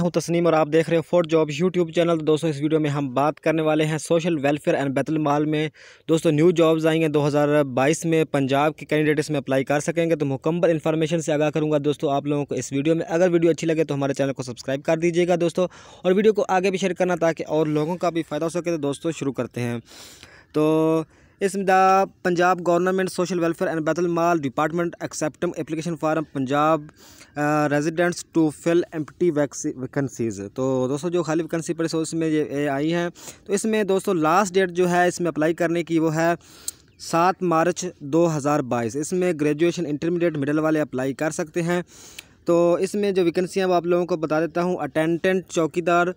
मैं हूं तस्नीम और आप देख रहे हैं फोर्ट जॉब यूट्यूब चैनल तो दोस्तों इस वीडियो में हम बात करने वाले हैं सोशल वेलफेयर एंड बैतल माल में दोस्तों न्यू जॉब्स आएंगे 2022 में पंजाब के कैंडिडेट इसमें अप्लाई कर सकेंगे तो मुकम्मल इन्फॉर्मेशन से आगा करूँगा दोस्तों आप लोगों को इस वीडियो में अगर वीडियो अच्छी लगे तो हमारे चैनल को सब्सक्राइब कर दीजिएगा दोस्तों और वीडियो को आगे भी शेयर करना ताकि और लोगों का भी फ़ायदा हो सके तो दोस्तों शुरू करते हैं तो इस Punjab government social welfare and Baitul Maal department accept application form Punjab residents to fill empty vacancies तो दोस्तों जो खाली वैकेंसी पड़ी इसमें ये आई हैं तो इसमें दोस्तों लास्ट डेट जो है इसमें अप्लाई करने की वो है सात मार्च 2022 इसमें ग्रेजुएशन इंटरमीडिएट मिडल वाले अप्लाई कर सकते हैं तो इसमें जो वैकेंसियाँ वो आप लोगों को बता देता हूँ attendant chowkidar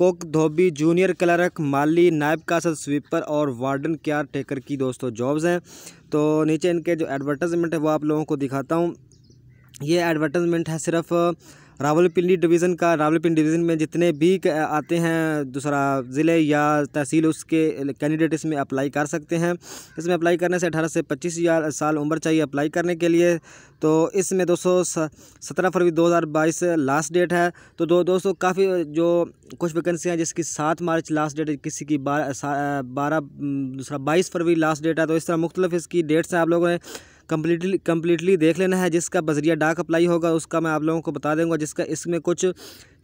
cook dhobi junior clerk माली नायब कासद स्वीपर और वार्डन केयर टेकर की दोस्तों जॉब्स हैं तो नीचे इनके जो एडवर्टाइजमेंट है वो आप लोगों को दिखाता हूँ ये एडवर्टाइजमेंट है सिर्फ़ रावलपिंडी डिवीज़न का रावलपिंडी डिवीज़न में जितने भी आते हैं दूसरा ज़िले या तहसील उसके कैंडिडेट इसमें अप्लाई कर सकते हैं इसमें अप्लाई करने से अठारह से पच्चीस साल उम्र चाहिए अप्लाई करने के लिए तो इसमें दो सत्रह फरवरी 2022 लास्ट डेट है तो दो दोस्तों काफ़ी जो कुछ वैकेंसियाँ जिसकी सात मार्च लास्ट डेट है किसी की बारह बारह दूसरा बाईस फरवरी लास्ट डेट है तो इस तरह मुख्तलिफ इसकी डेट्स हैं आप लोगों ने कम्प्लीटली कम्प्लीटली देख लेना है जिसका बजरिया डाक अप्लाई होगा उसका मैं आप लोगों को बता दूंगा जिसका इसमें कुछ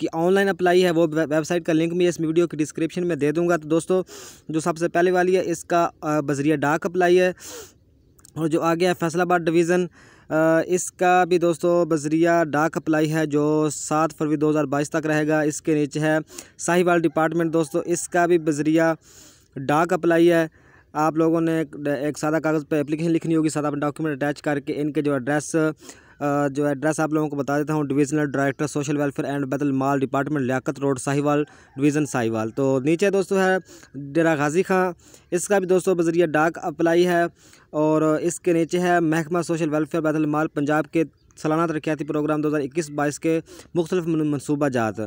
कि ऑनलाइन अप्लाई है वो वेबसाइट का लिंक मैं इस वीडियो की डिस्क्रिप्शन में दे दूंगा तो दोस्तों जो सबसे पहले वाली है इसका बजरिया डाक अप्लाई है और जो आगे है फैसलाबाद डिवीज़न इसका भी दोस्तों बजरिया डाक अप्लाई है जो सात फरवरी दो तक रहेगा इसके नीचे है साहिवाल डिपार्टमेंट दोस्तों इसका भी बजरिया डाक अप्लाई है आप लोगों ने एक, एक सादा कागज़ पर एप्लीकेशन लिखनी होगी साथ अपने डॉक्यूमेंट अटैच करके इनके जो एड्रेस जो एड्रेस आप लोगों को बता देता हूँ divisional director social welfare and Baitul Maal department Liaquat road Sahiwal division Sahiwal तो नीचे दोस्तों है डेरा गाजी खां इसका भी दोस्तों बजरिया डाक अप्लाई है और इसके नीचे है महकमा सोशल वेलफेयर बैतल माल पंजाब के सालाना तरक्याती प्रोग्राम दो हज़ार इक्कीस बाईस के मुख्तलिफ मनसूबा जात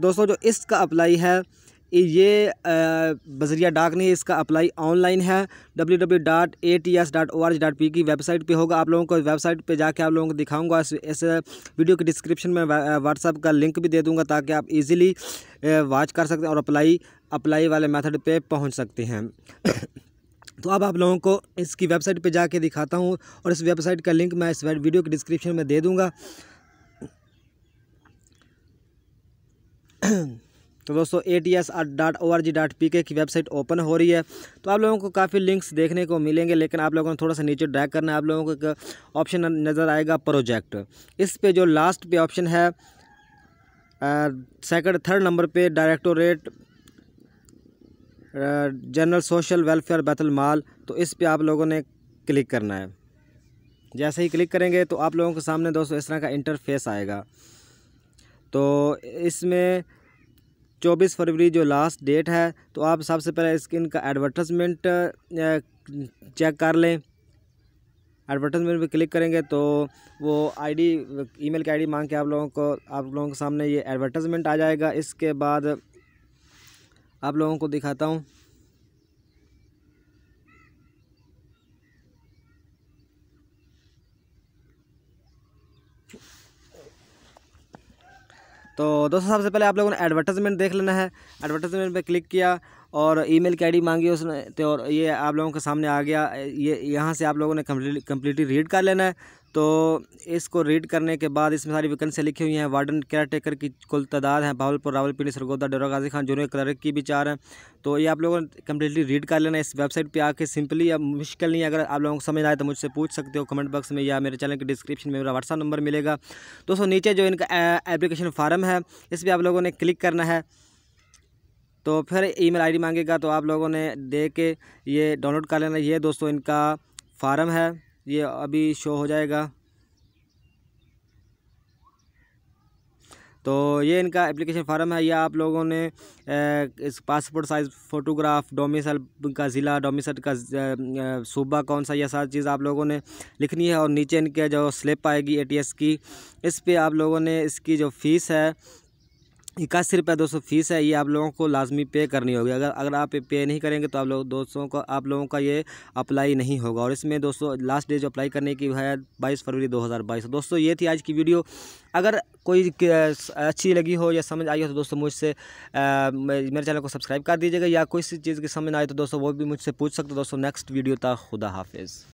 दोस्तों जो इसका अप्लाई है ये बजरिया डाक नहीं इसका अप्लाई ऑनलाइन है W W dot A T S dot O R G dot P की वेबसाइट पे होगा आप लोगों को वेबसाइट पे जाके आप लोगों को दिखाऊंगा इस, इस वीडियो के डिस्क्रिप्शन में व्हाट्सअप का लिंक भी दे दूंगा ताकि आप इजीली वॉच कर सकते हैं और अप्लाई अप्लाई वाले मेथड पे पहुंच सकते हैं तो अब आप लोगों को इसकी वेबसाइट पर जाके दिखाता हूँ और इस वेबसाइट का लिंक मैं इस वीडियो के डिस्क्रिप्शन में दे दूँगा तो दोस्तों A T S dot O R G dot P K की वेबसाइट ओपन हो रही है तो आप लोगों को काफ़ी लिंक्स देखने को मिलेंगे लेकिन आप लोगों ने थोड़ा सा नीचे ड्रैग करना है आप लोगों को एक ऑप्शन नज़र आएगा प्रोजेक्ट इस पे जो लास्ट पे ऑप्शन है सेकंड थर्ड नंबर पे directorate general social welfare Baitul Maal तो इस पर आप लोगों ने क्लिक करना है जैसे ही क्लिक करेंगे तो आप लोगों के सामने दोस्तों इस तरह का इंटरफेस आएगा तो इसमें चौबीस फरवरी जो लास्ट डेट है तो आप सबसे पहले स्किन का एडवर्टाइजमेंट चेक कर लें एडवर्टाइजमेंट पे क्लिक करेंगे तो वो आईडी ईमेल की आईडी मांग के आप लोगों को आप लोगों के सामने ये एडवर्टाइजमेंट आ जाएगा इसके बाद आप लोगों को दिखाता हूँ तो दोस्तों सबसे पहले आप लोगों ने एडवर्टाइजमेंट देख लेना है एडवर्टाइजमेंट पे क्लिक किया और ईमेल की आई मांगी उसने तो और ये आप लोगों के सामने आ गया ये यहाँ से आप लोगों ने कम्प्लीटली रीड कर लेना है तो इसको रीड करने के बाद इसमें सारी वैकेंसी लिखी हुई हैं वार्डन केयर टेकर की कुल तादाद है भावलपुर रावलपिंडी सरगोदा डेरा गाजी खान जूनियर क्लर्क की भी चार हैं तो ये आप लोगों ने कम्प्लीटली रीड कर लेना इस वेबसाइट पे आके सिंपली या मुश्किल नहीं अगर आप लोगों को समझ आए तो मुझसे पूछ सकते हो कमेंट बॉक्स में या मेरे चैनल के डिस्क्रिप्शन में मेरा व्हाट्सअप नंबर मिलेगा दोस्तों नीचे जो इनका एप्लीकेशन फार्म है इस पर आप लोगों ने क्लिक करना है तो फिर ई मेल मांगेगा तो आप लोगों ने दे के ये डाउनलोड कर लेना ये दोस्तों इनका फार्म है ये अभी शो हो जाएगा तो ये इनका एप्लीकेशन फार्म है यह आप लोगों ने इस पासपोर्ट साइज़ फ़ोटोग्राफ डोमिसल का ज़िला डोमिसल का सूबा कौन सा यह सारी चीज़ आप लोगों ने लिखनी है और नीचे इनके जो स्लिप आएगी एटीएस की इस पे आप लोगों ने इसकी जो फ़ीस है इक्यासी रुपये दोस्तों फीस है ये आप लोगों को लाजमी पे करनी होगी अगर अगर आप पे नहीं करेंगे तो आप लोग दोस्तों का आप लोगों का ये अप्लाई नहीं होगा और इसमें दोस्तों लास्ट डेट जो अप्लाई करने की है बाईस फरवरी 2022 तो दोस्तों ये थी आज की वीडियो अगर कोई अच्छी लगी हो या समझ आई हो तो दोस्तों मुझसे मेरे चैनल को सब्सक्राइब कर दीजिएगा या कोई चीज़ की समझ आए तो दोस्तों वो भी मुझसे पूछ सकते हो दोस्तों नेक्स्ट वीडियो था खुदा हाफिज़